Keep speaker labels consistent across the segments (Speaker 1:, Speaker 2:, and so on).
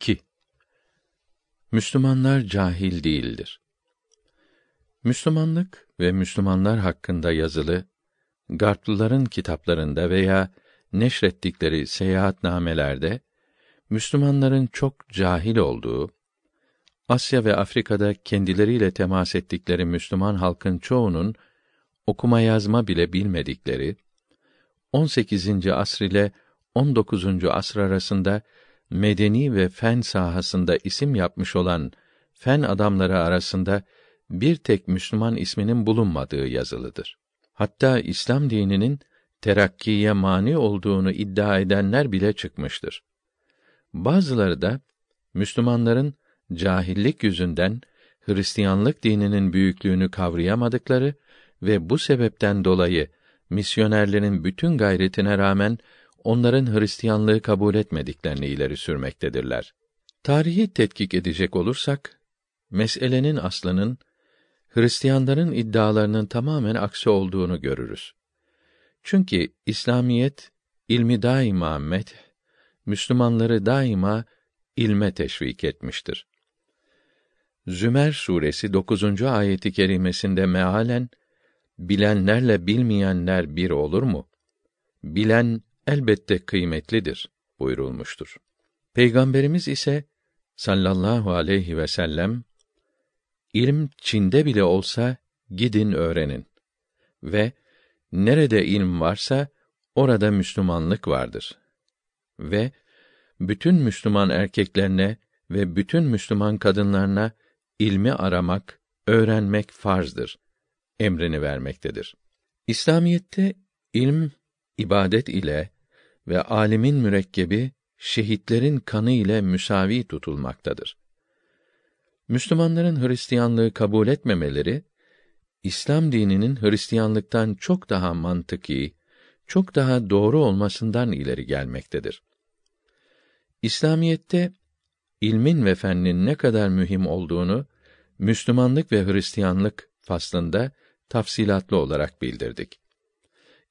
Speaker 1: 2. Müslümanlar cahil değildir. Müslümanlık ve Müslümanlar hakkında yazılı Garplıların kitaplarında veya neşrettikleri seyahatnamelerde Müslümanların çok cahil olduğu, Asya ve Afrika'da kendileriyle temas ettikleri Müslüman halkın çoğunun okuma yazma bile bilmedikleri, 18. asr ile 19. asr arasında medeni ve fen sahasında isim yapmış olan fen adamları arasında bir tek Müslüman isminin bulunmadığı yazılıdır. Hatta İslam dininin terakkiye mani olduğunu iddia edenler bile çıkmıştır. Bazıları da Müslümanların cahillik yüzünden Hristiyanlık dininin büyüklüğünü kavrayamadıkları ve bu sebepten dolayı misyonerlerin bütün gayretine rağmen onların Hristiyanlığı kabul etmediklerini ileri sürmektedirler. Tarihi tetkik edecek olursak, meselenin aslının Hristiyanların iddialarının tamamen aksi olduğunu görürüz. Çünkü İslamiyet ilmi daima met, Müslümanları daima ilme teşvik etmiştir. Zümer suresi 9. ayeti kerimesinde mealen bilenlerle bilmeyenler bir olur mu? Bilen elbette kıymetlidir buyurulmuştur. Peygamberimiz ise sallallahu aleyhi ve sellem ilim Çin'de bile olsa gidin öğrenin ve nerede ilm varsa orada Müslümanlık vardır ve bütün Müslüman erkeklerine ve bütün Müslüman kadınlarına ilmi aramak, öğrenmek farzdır emrini vermektedir. İslamiyette ilm ibadet ile ve alimin mürekkebi şehitlerin kanı ile müsavi tutulmaktadır. Müslümanların Hristiyanlığı kabul etmemeleri İslam dininin Hristiyanlıktan çok daha mantıki, çok daha doğru olmasından ileri gelmektedir. İslamiyette ilmin ve fennin ne kadar mühim olduğunu Müslümanlık ve Hristiyanlık faslında tafsilatlı olarak bildirdik.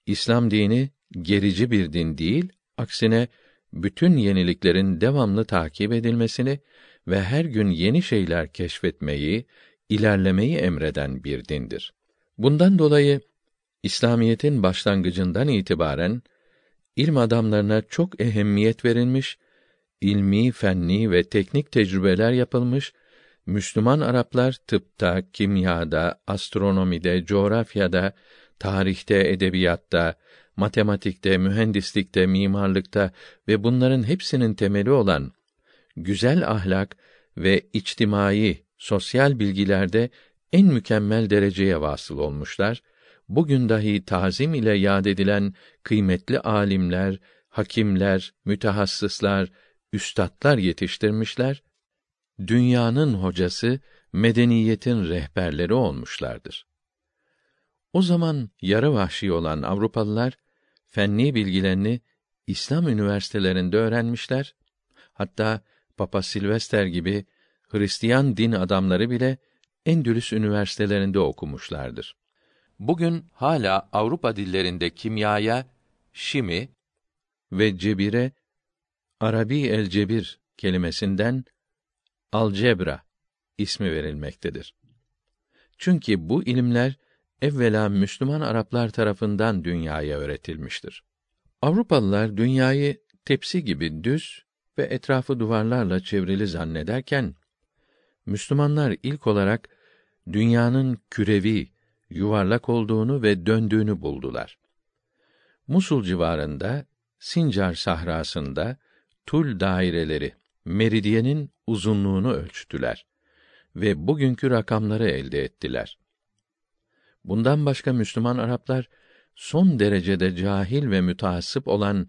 Speaker 1: İslam dini gerici bir din değil, aksine bütün yeniliklerin devamlı takip edilmesini ve her gün yeni şeyler keşfetmeyi, ilerlemeyi emreden bir dindir. Bundan dolayı İslamiyetin başlangıcından itibaren ilm adamlarına çok ehemmiyet verilmiş, ilmi, fenni ve teknik tecrübeler yapılmış, Müslüman Araplar tıpta, kimyada, astronomide, coğrafyada, tarihte, edebiyatta, matematikte, mühendislikte, mimarlıkta ve bunların hepsinin temeli olan güzel ahlak ve içtimai, sosyal bilgilerde en mükemmel dereceye vasıl olmuşlar. Bugün dahi tazim ile yad edilen kıymetli alimler, hakimler, mütehassıslar, üstatlar yetiştirmişler. Dünyanın hocası, medeniyetin rehberleri olmuşlardır. O zaman yarı vahşi olan Avrupalılar fenni bilgilerini İslam üniversitelerinde öğrenmişler. Hatta Papa Silvester gibi Hristiyan din adamları bile Endülüs üniversitelerinde okumuşlardır. Bugün hala Avrupa dillerinde kimyaya şimi ve cebire Arabi el cebir kelimesinden alcebra ismi verilmektedir. Çünkü bu ilimler evvela Müslüman Araplar tarafından dünyaya öğretilmiştir. Avrupalılar dünyayı tepsi gibi düz ve etrafı duvarlarla çevrili zannederken Müslümanlar ilk olarak dünyanın kürevi, yuvarlak olduğunu ve döndüğünü buldular. Musul civarında, Sincar sahrasında tul daireleri, meridyenin uzunluğunu ölçtüler ve bugünkü rakamları elde ettiler. Bundan başka Müslüman Araplar son derecede cahil ve mütehassıp olan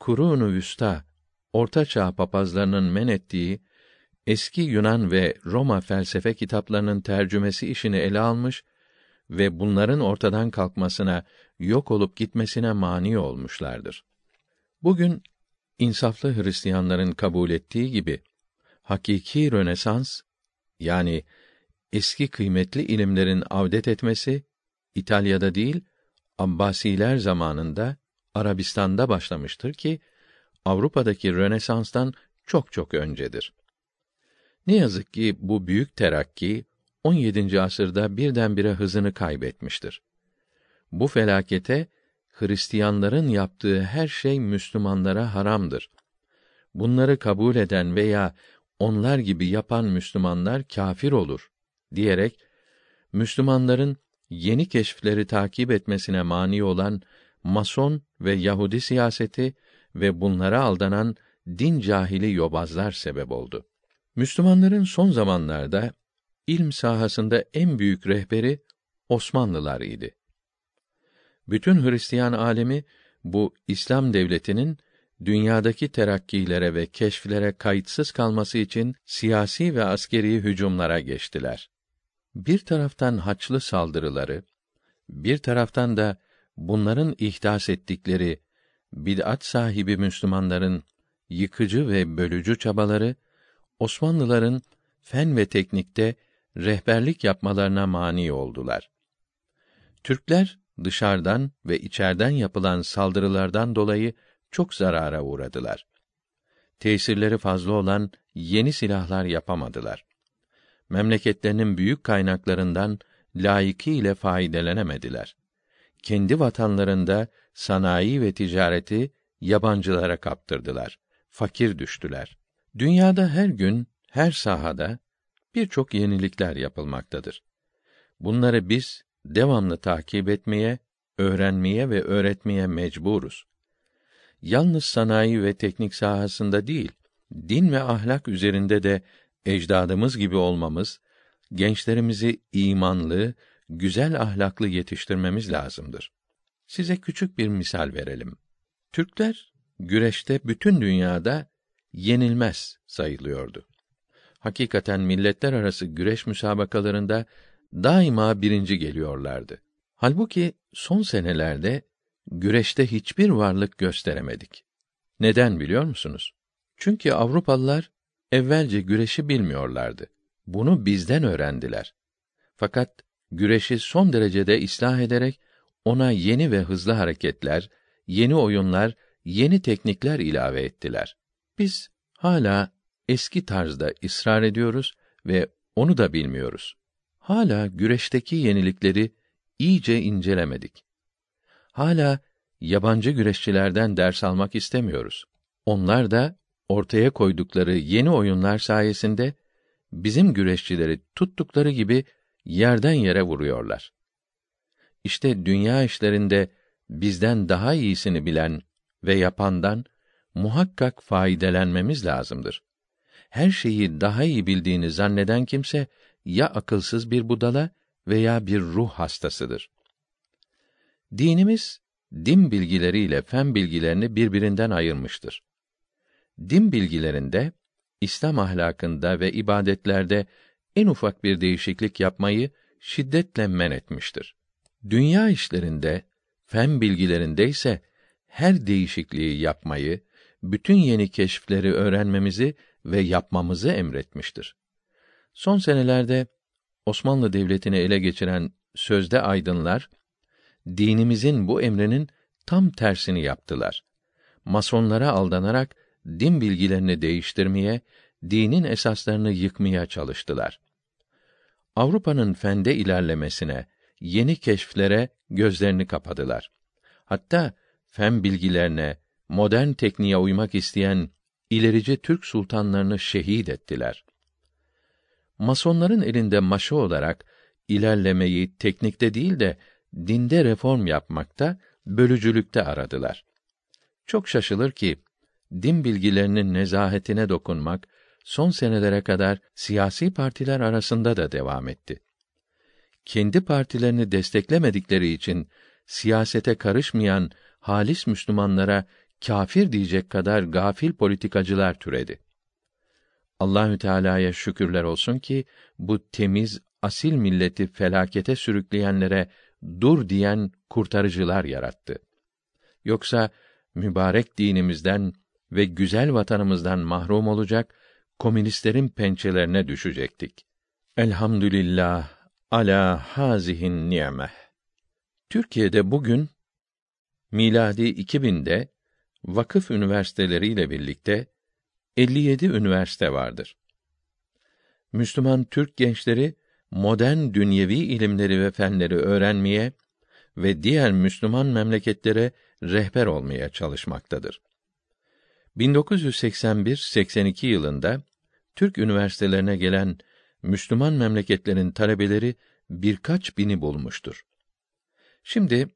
Speaker 1: Kurunu Üsta, Orta Çağ papazlarının men ettiği eski Yunan ve Roma felsefe kitaplarının tercümesi işini ele almış ve bunların ortadan kalkmasına, yok olup gitmesine mani olmuşlardır. Bugün insaflı Hristiyanların kabul ettiği gibi hakiki Rönesans yani eski kıymetli ilimlerin avdet etmesi İtalya'da değil Abbasiler zamanında Arabistan'da başlamıştır ki Avrupa'daki Rönesans'tan çok çok öncedir. Ne yazık ki bu büyük terakki 17. asırda birdenbire hızını kaybetmiştir. Bu felakete Hristiyanların yaptığı her şey Müslümanlara haramdır. Bunları kabul eden veya onlar gibi yapan Müslümanlar kafir olur diyerek Müslümanların yeni keşifleri takip etmesine mani olan Mason ve Yahudi siyaseti ve bunlara aldanan din cahili yobazlar sebep oldu. Müslümanların son zamanlarda ilm sahasında en büyük rehberi Osmanlılar idi. Bütün Hristiyan alemi bu İslam devletinin dünyadaki terakkilere ve keşflere kayıtsız kalması için siyasi ve askeri hücumlara geçtiler. Bir taraftan haçlı saldırıları, bir taraftan da bunların ihdas ettikleri bid'at sahibi Müslümanların yıkıcı ve bölücü çabaları Osmanlıların fen ve teknikte rehberlik yapmalarına mani oldular. Türkler dışarıdan ve içerden yapılan saldırılardan dolayı çok zarara uğradılar. Tesirleri fazla olan yeni silahlar yapamadılar memleketlerinin büyük kaynaklarından layıkı ile faydelenemediler. Kendi vatanlarında sanayi ve ticareti yabancılara kaptırdılar. Fakir düştüler. Dünyada her gün, her sahada birçok yenilikler yapılmaktadır. Bunları biz devamlı takip etmeye, öğrenmeye ve öğretmeye mecburuz. Yalnız sanayi ve teknik sahasında değil, din ve ahlak üzerinde de ecdadımız gibi olmamız, gençlerimizi imanlı, güzel ahlaklı yetiştirmemiz lazımdır. Size küçük bir misal verelim. Türkler güreşte bütün dünyada yenilmez sayılıyordu. Hakikaten milletler arası güreş müsabakalarında daima birinci geliyorlardı. Halbuki son senelerde güreşte hiçbir varlık gösteremedik. Neden biliyor musunuz? Çünkü Avrupalılar Evvelce güreşi bilmiyorlardı. Bunu bizden öğrendiler. Fakat güreşi son derecede ıslah ederek ona yeni ve hızlı hareketler, yeni oyunlar, yeni teknikler ilave ettiler. Biz hala eski tarzda ısrar ediyoruz ve onu da bilmiyoruz. Hala güreşteki yenilikleri iyice incelemedik. Hala yabancı güreşçilerden ders almak istemiyoruz. Onlar da ortaya koydukları yeni oyunlar sayesinde bizim güreşçileri tuttukları gibi yerden yere vuruyorlar. İşte dünya işlerinde bizden daha iyisini bilen ve yapandan muhakkak faydelenmemiz lazımdır. Her şeyi daha iyi bildiğini zanneden kimse ya akılsız bir budala veya bir ruh hastasıdır. Dinimiz din bilgileriyle fen bilgilerini birbirinden ayırmıştır din bilgilerinde, İslam ahlakında ve ibadetlerde en ufak bir değişiklik yapmayı şiddetle men etmiştir. Dünya işlerinde, fen bilgilerinde ise her değişikliği yapmayı, bütün yeni keşifleri öğrenmemizi ve yapmamızı emretmiştir. Son senelerde Osmanlı Devleti'ni ele geçiren sözde aydınlar, dinimizin bu emrinin tam tersini yaptılar. Masonlara aldanarak din bilgilerini değiştirmeye, dinin esaslarını yıkmaya çalıştılar. Avrupa'nın fende ilerlemesine, yeni keşflere gözlerini kapadılar. Hatta fen bilgilerine, modern tekniğe uymak isteyen ilerici Türk sultanlarını şehit ettiler. Masonların elinde maşa olarak ilerlemeyi teknikte değil de dinde reform yapmakta, bölücülükte aradılar. Çok şaşılır ki din bilgilerinin nezahetine dokunmak son senelere kadar siyasi partiler arasında da devam etti. Kendi partilerini desteklemedikleri için siyasete karışmayan halis Müslümanlara kafir diyecek kadar gafil politikacılar türedi. Allahü Teala'ya şükürler olsun ki bu temiz asil milleti felakete sürükleyenlere dur diyen kurtarıcılar yarattı. Yoksa mübarek dinimizden ve güzel vatanımızdan mahrum olacak, komünistlerin pençelerine düşecektik. Elhamdülillah ala hazihin niyeme. Türkiye'de bugün miladi 2000'de vakıf üniversiteleriyle birlikte 57 üniversite vardır. Müslüman Türk gençleri modern dünyevi ilimleri ve fenleri öğrenmeye ve diğer Müslüman memleketlere rehber olmaya çalışmaktadır. 1981-82 yılında Türk üniversitelerine gelen Müslüman memleketlerin talebeleri birkaç bini bulmuştur. Şimdi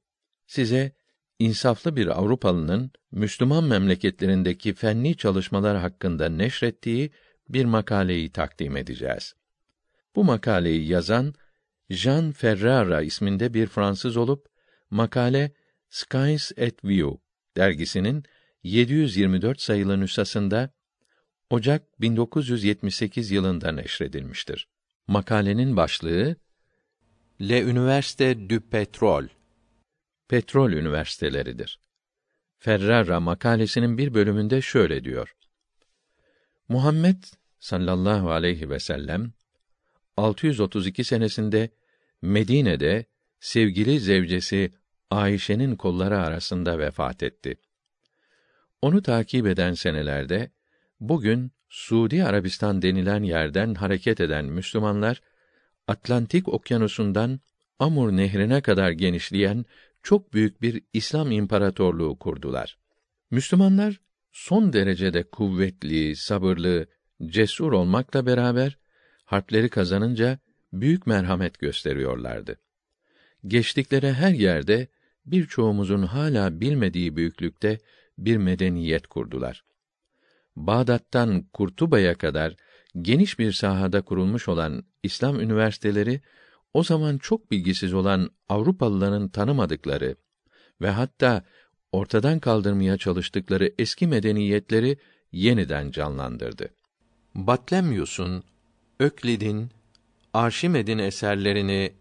Speaker 1: size insaflı bir Avrupalının Müslüman memleketlerindeki fenni çalışmalar hakkında neşrettiği bir makaleyi takdim edeceğiz. Bu makaleyi yazan Jean Ferrara isminde bir Fransız olup makale Skies at View dergisinin 724 sayılı nüshasında Ocak 1978 yılında neşredilmiştir. Makalenin başlığı Le Université du Pétrole Petrol Üniversiteleridir. Ferrara makalesinin bir bölümünde şöyle diyor. Muhammed sallallahu aleyhi ve sellem 632 senesinde Medine'de sevgili zevcesi Ayşe'nin kolları arasında vefat etti. Onu takip eden senelerde bugün Suudi Arabistan denilen yerden hareket eden Müslümanlar Atlantik Okyanusu'ndan Amur Nehri'ne kadar genişleyen çok büyük bir İslam imparatorluğu kurdular. Müslümanlar son derecede kuvvetli, sabırlı, cesur olmakla beraber harpleri kazanınca büyük merhamet gösteriyorlardı. Geçtikleri her yerde birçoğumuzun hala bilmediği büyüklükte bir medeniyet kurdular. Bağdat'tan Kurtuba'ya kadar geniş bir sahada kurulmuş olan İslam üniversiteleri o zaman çok bilgisiz olan Avrupalıların tanımadıkları ve hatta ortadan kaldırmaya çalıştıkları eski medeniyetleri yeniden canlandırdı. Batlemyus'un, Öklid'in, Arşimed'in eserlerini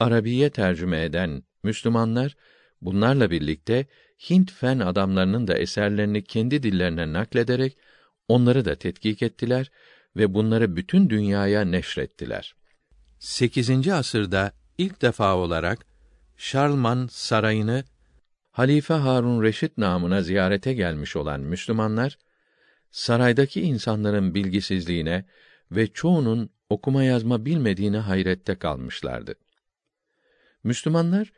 Speaker 1: Arabiye tercüme eden Müslümanlar bunlarla birlikte Hint fen adamlarının da eserlerini kendi dillerine naklederek onları da tetkik ettiler ve bunları bütün dünyaya neşrettiler. 8. asırda ilk defa olarak Şarlman sarayını Halife Harun Reşit namına ziyarete gelmiş olan Müslümanlar saraydaki insanların bilgisizliğine ve çoğunun okuma yazma bilmediğine hayrette kalmışlardı. Müslümanlar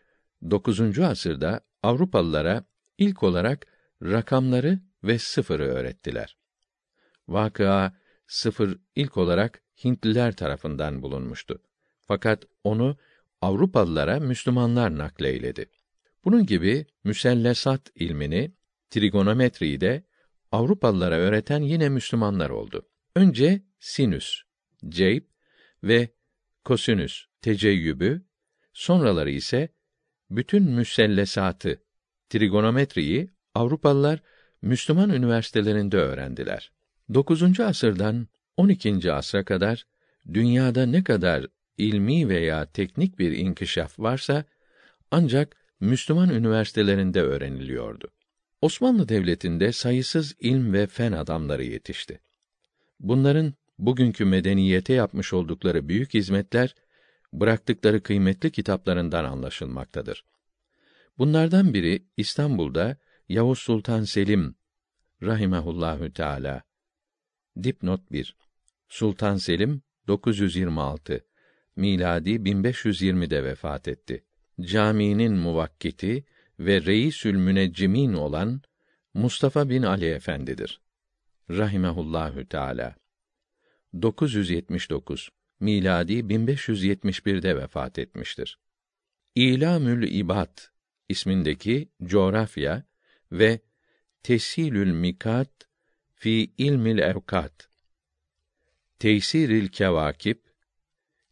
Speaker 1: 9. asırda Avrupalılara ilk olarak rakamları ve sıfırı öğrettiler. Vakıa sıfır ilk olarak Hintliler tarafından bulunmuştu. Fakat onu Avrupalılara Müslümanlar nakleyledi. Bunun gibi müsellesat ilmini, trigonometriyi de Avrupalılara öğreten yine Müslümanlar oldu. Önce sinüs, ceyb ve kosinüs teceyyübü, sonraları ise bütün müsellesatı, trigonometriyi Avrupalılar Müslüman üniversitelerinde öğrendiler. 9. asırdan 12. asra kadar dünyada ne kadar ilmi veya teknik bir inkişaf varsa ancak Müslüman üniversitelerinde öğreniliyordu. Osmanlı devletinde sayısız ilm ve fen adamları yetişti. Bunların bugünkü medeniyete yapmış oldukları büyük hizmetler bıraktıkları kıymetli kitaplarından anlaşılmaktadır. Bunlardan biri İstanbul'da Yavuz Sultan Selim rahimehullahü teala. Dipnot 1. Sultan Selim 926 miladi 1520'de vefat etti. Caminin muvakkiti ve reisül müneccimin olan Mustafa bin Ali Efendidir. Rahimehullahü Teala. 979 miladi 1571'de vefat etmiştir. İlamül İbad ismindeki coğrafya ve Tesilül Mikat fi ilmil evkat Tesiril Kevakip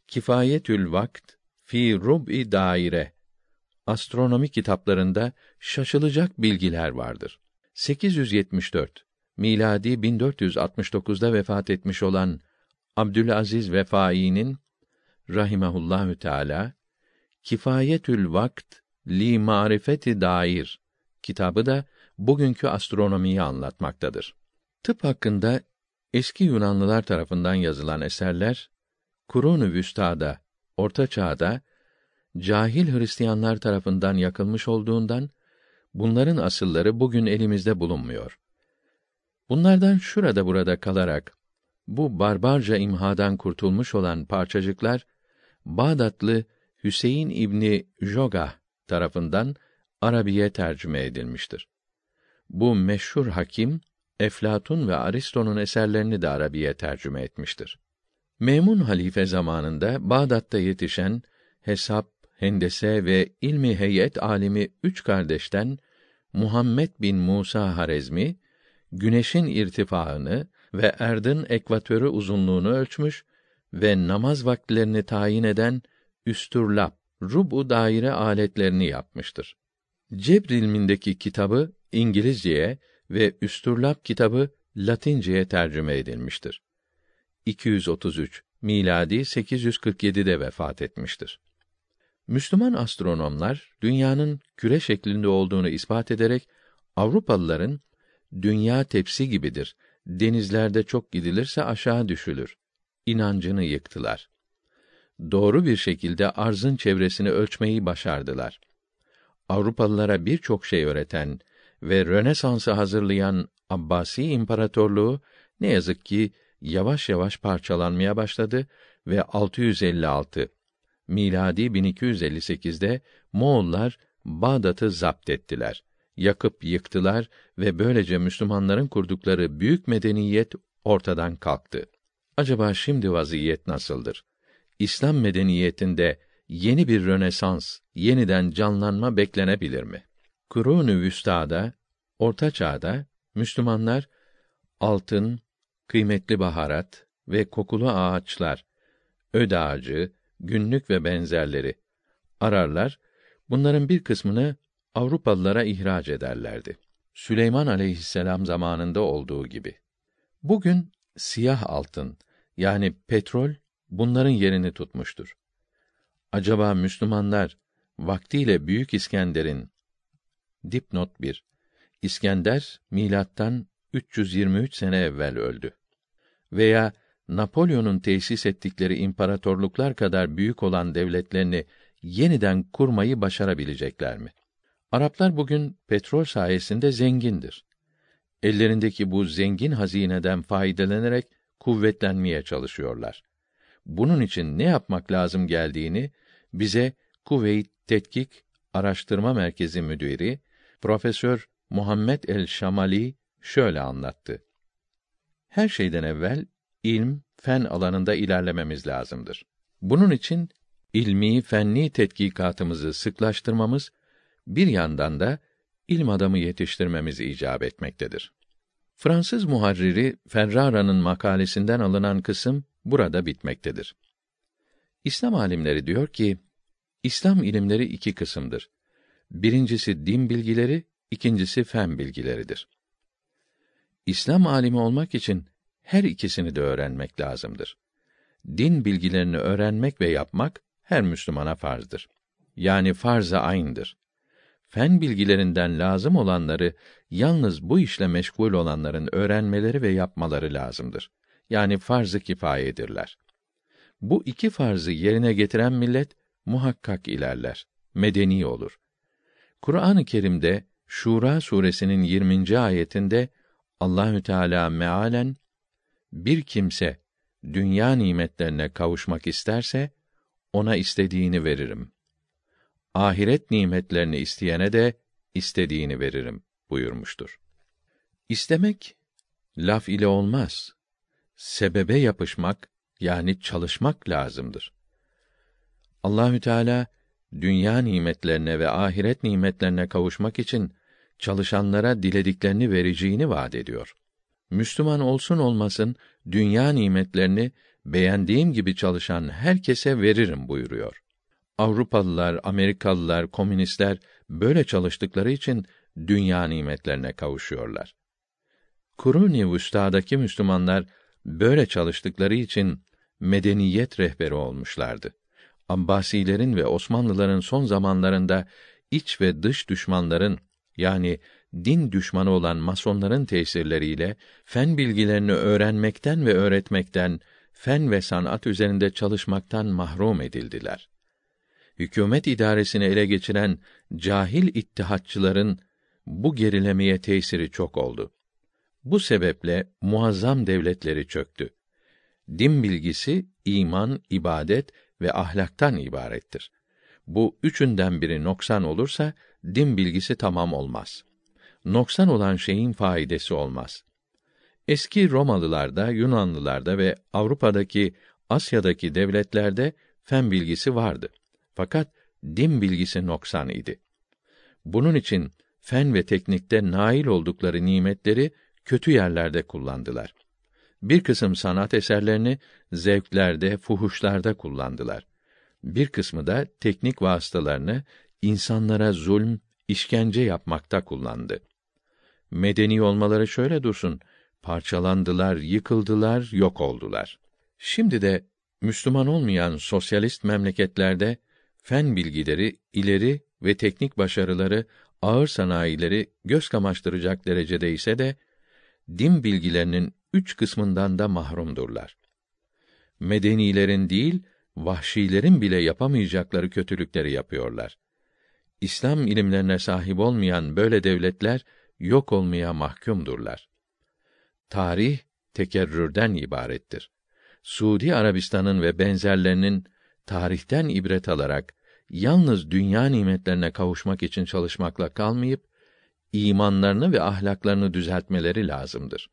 Speaker 1: Kifayetül Vakt fi Rub'i Daire astronomi kitaplarında şaşılacak bilgiler vardır. 874 miladi 1469'da vefat etmiş olan Abdülaziz Vefai'nin rahimehullahü teala Kifayetül Vakt li Marifeti Dair kitabı da bugünkü astronomiyi anlatmaktadır. Tıp hakkında eski Yunanlılar tarafından yazılan eserler Kurun-u Vüsta'da, Orta Çağ'da cahil Hristiyanlar tarafından yakılmış olduğundan bunların asılları bugün elimizde bulunmuyor. Bunlardan şurada burada kalarak bu barbarca imhadan kurtulmuş olan parçacıklar Bağdatlı Hüseyin İbni Joga tarafından Arabiye tercüme edilmiştir. Bu meşhur hakim Eflatun ve Aristo'nun eserlerini de Arabiye tercüme etmiştir. Memun halife zamanında Bağdat'ta yetişen hesap, hendese ve ilmi heyet alimi üç kardeşten Muhammed bin Musa Harezmi güneşin irtifağını ve erdin ekvatörü uzunluğunu ölçmüş ve namaz vakitlerini tayin eden üstürlap, rubu daire aletlerini yapmıştır. Cebr ilmindeki kitabı İngilizceye ve üstürlap kitabı Latinceye tercüme edilmiştir. 233 miladi 847'de vefat etmiştir. Müslüman astronomlar dünyanın küre şeklinde olduğunu ispat ederek Avrupalıların dünya tepsi gibidir denizlerde çok gidilirse aşağı düşülür. İnancını yıktılar. Doğru bir şekilde arzın çevresini ölçmeyi başardılar. Avrupalılara birçok şey öğreten ve Rönesans'ı hazırlayan Abbasi İmparatorluğu ne yazık ki yavaş yavaş parçalanmaya başladı ve 656 miladi 1258'de Moğollar Bağdat'ı zapt ettiler yakıp yıktılar ve böylece Müslümanların kurdukları büyük medeniyet ortadan kalktı. Acaba şimdi vaziyet nasıldır? İslam medeniyetinde yeni bir rönesans, yeniden canlanma beklenebilir mi? Kurûn-ü Orta Çağ'da Müslümanlar altın, kıymetli baharat ve kokulu ağaçlar, öd ağacı, günlük ve benzerleri ararlar. Bunların bir kısmını Avrupalılara ihraç ederlerdi. Süleyman aleyhisselam zamanında olduğu gibi. Bugün siyah altın yani petrol bunların yerini tutmuştur. Acaba Müslümanlar vaktiyle Büyük İskender'in dipnot 1 İskender milattan 323 sene evvel öldü. Veya Napolyon'un tesis ettikleri imparatorluklar kadar büyük olan devletlerini yeniden kurmayı başarabilecekler mi? Araplar bugün petrol sayesinde zengindir. Ellerindeki bu zengin hazineden faydelenerek kuvvetlenmeye çalışıyorlar. Bunun için ne yapmak lazım geldiğini bize Kuveyt Tetkik Araştırma Merkezi Müdürü Profesör Muhammed El Şamali şöyle anlattı. Her şeyden evvel ilm, fen alanında ilerlememiz lazımdır. Bunun için ilmi, fenli tetkikatımızı sıklaştırmamız bir yandan da ilm adamı yetiştirmemiz icap etmektedir. Fransız muharriri Ferrara'nın makalesinden alınan kısım burada bitmektedir. İslam alimleri diyor ki, İslam ilimleri iki kısımdır. Birincisi din bilgileri, ikincisi fen bilgileridir. İslam alimi olmak için her ikisini de öğrenmek lazımdır. Din bilgilerini öğrenmek ve yapmak her Müslümana farzdır. Yani farz-ı aynıdır fen bilgilerinden lazım olanları yalnız bu işle meşgul olanların öğrenmeleri ve yapmaları lazımdır. Yani farzı kifayedirler. Bu iki farzı yerine getiren millet muhakkak ilerler, medeni olur. Kur'an-ı Kerim'de Şura suresinin 20. ayetinde Allahü Teala mealen bir kimse dünya nimetlerine kavuşmak isterse ona istediğini veririm ahiret nimetlerini isteyene de istediğini veririm buyurmuştur. İstemek laf ile olmaz. Sebebe yapışmak yani çalışmak lazımdır. Allahü Teala dünya nimetlerine ve ahiret nimetlerine kavuşmak için çalışanlara dilediklerini vereceğini vaat ediyor. Müslüman olsun olmasın dünya nimetlerini beğendiğim gibi çalışan herkese veririm buyuruyor. Avrupalılar, Amerikalılar, komünistler böyle çalıştıkları için dünya nimetlerine kavuşuyorlar. Kuruni Vüsta'daki Müslümanlar böyle çalıştıkları için medeniyet rehberi olmuşlardı. Abbasilerin ve Osmanlıların son zamanlarında iç ve dış düşmanların yani din düşmanı olan masonların tesirleriyle fen bilgilerini öğrenmekten ve öğretmekten, fen ve sanat üzerinde çalışmaktan mahrum edildiler hükümet idaresini ele geçiren cahil ittihatçıların bu gerilemeye tesiri çok oldu. Bu sebeple muazzam devletleri çöktü. Din bilgisi iman, ibadet ve ahlaktan ibarettir. Bu üçünden biri noksan olursa din bilgisi tamam olmaz. Noksan olan şeyin faidesi olmaz. Eski Romalılarda, Yunanlılarda ve Avrupa'daki, Asya'daki devletlerde fen bilgisi vardı. Fakat din bilgisi noksan idi. Bunun için fen ve teknikte nail oldukları nimetleri kötü yerlerde kullandılar. Bir kısım sanat eserlerini zevklerde, fuhuşlarda kullandılar. Bir kısmı da teknik vasıtalarını insanlara zulm, işkence yapmakta kullandı. Medeni olmaları şöyle dursun, parçalandılar, yıkıldılar, yok oldular. Şimdi de Müslüman olmayan sosyalist memleketlerde fen bilgileri, ileri ve teknik başarıları ağır sanayileri göz kamaştıracak derecede ise de din bilgilerinin üç kısmından da mahrumdurlar. Medenilerin değil, vahşilerin bile yapamayacakları kötülükleri yapıyorlar. İslam ilimlerine sahip olmayan böyle devletler yok olmaya mahkumdurlar. Tarih tekerrürden ibarettir. Suudi Arabistan'ın ve benzerlerinin tarihten ibret alarak yalnız dünya nimetlerine kavuşmak için çalışmakla kalmayıp imanlarını ve ahlaklarını düzeltmeleri lazımdır.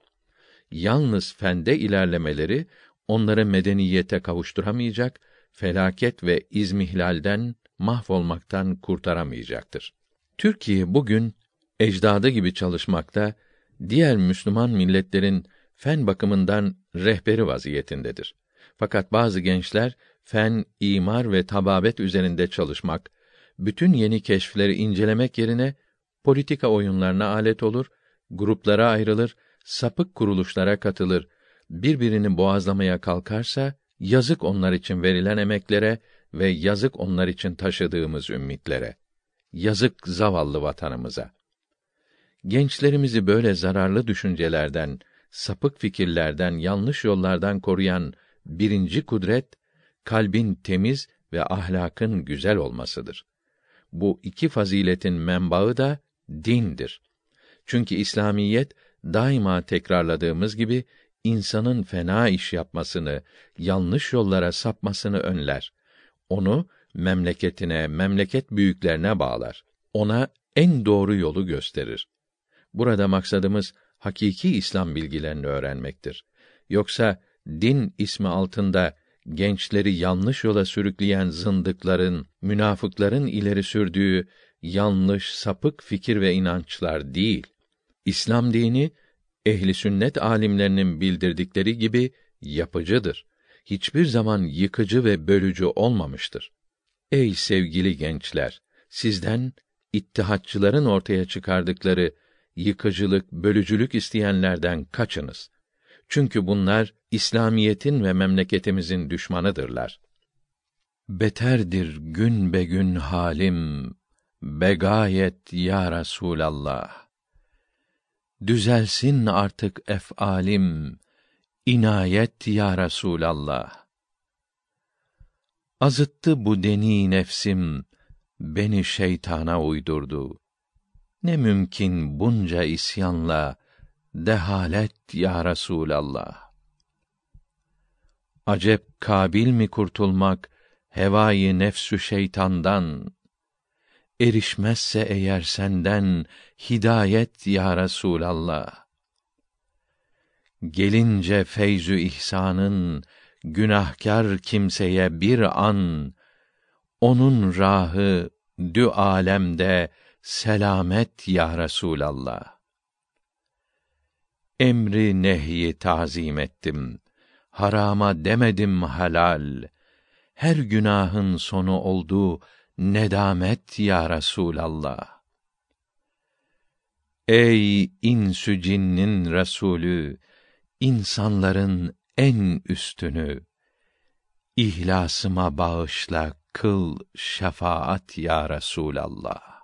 Speaker 1: Yalnız fende ilerlemeleri onları medeniyete kavuşturamayacak, felaket ve izmihlalden, mahvolmaktan kurtaramayacaktır. Türkiye bugün ecdadı gibi çalışmakta, diğer Müslüman milletlerin fen bakımından rehberi vaziyetindedir. Fakat bazı gençler fen, imar ve tababet üzerinde çalışmak, bütün yeni keşfleri incelemek yerine politika oyunlarına alet olur, gruplara ayrılır, sapık kuruluşlara katılır, birbirini boğazlamaya kalkarsa yazık onlar için verilen emeklere ve yazık onlar için taşıdığımız ümitlere, Yazık zavallı vatanımıza. Gençlerimizi böyle zararlı düşüncelerden, sapık fikirlerden, yanlış yollardan koruyan Birinci kudret kalbin temiz ve ahlakın güzel olmasıdır. Bu iki faziletin menbaı da dindir. Çünkü İslamiyet daima tekrarladığımız gibi insanın fena iş yapmasını, yanlış yollara sapmasını önler. Onu memleketine, memleket büyüklerine bağlar. Ona en doğru yolu gösterir. Burada maksadımız hakiki İslam bilgilerini öğrenmektir. Yoksa din ismi altında gençleri yanlış yola sürükleyen zındıkların, münafıkların ileri sürdüğü yanlış, sapık fikir ve inançlar değil. İslam dini ehli sünnet alimlerinin bildirdikleri gibi yapıcıdır. Hiçbir zaman yıkıcı ve bölücü olmamıştır. Ey sevgili gençler, sizden ittihatçıların ortaya çıkardıkları yıkıcılık, bölücülük isteyenlerden kaçınız. Çünkü bunlar İslamiyetin ve memleketimizin düşmanıdırlar. Beterdir gün be gün halim begayet ya Resulallah. Düzelsin artık efalim inayet ya Resulallah. Azıttı bu deni nefsim, beni şeytana uydurdu. Ne mümkün bunca isyanla, dehalet ya Resulallah. Acep kabil mi kurtulmak hevayı nefsü şeytandan? Erişmezse eğer senden hidayet ya Resulallah. Gelince feyzü ihsanın günahkar kimseye bir an onun rahı dü alemde selamet ya Resulallah emri nehyi tazim ettim. Harama demedim halal. Her günahın sonu oldu nedamet ya Resulallah. Ey insü cinnin Resulü, insanların en üstünü, ihlasıma bağışla kıl şefaat ya Resulallah.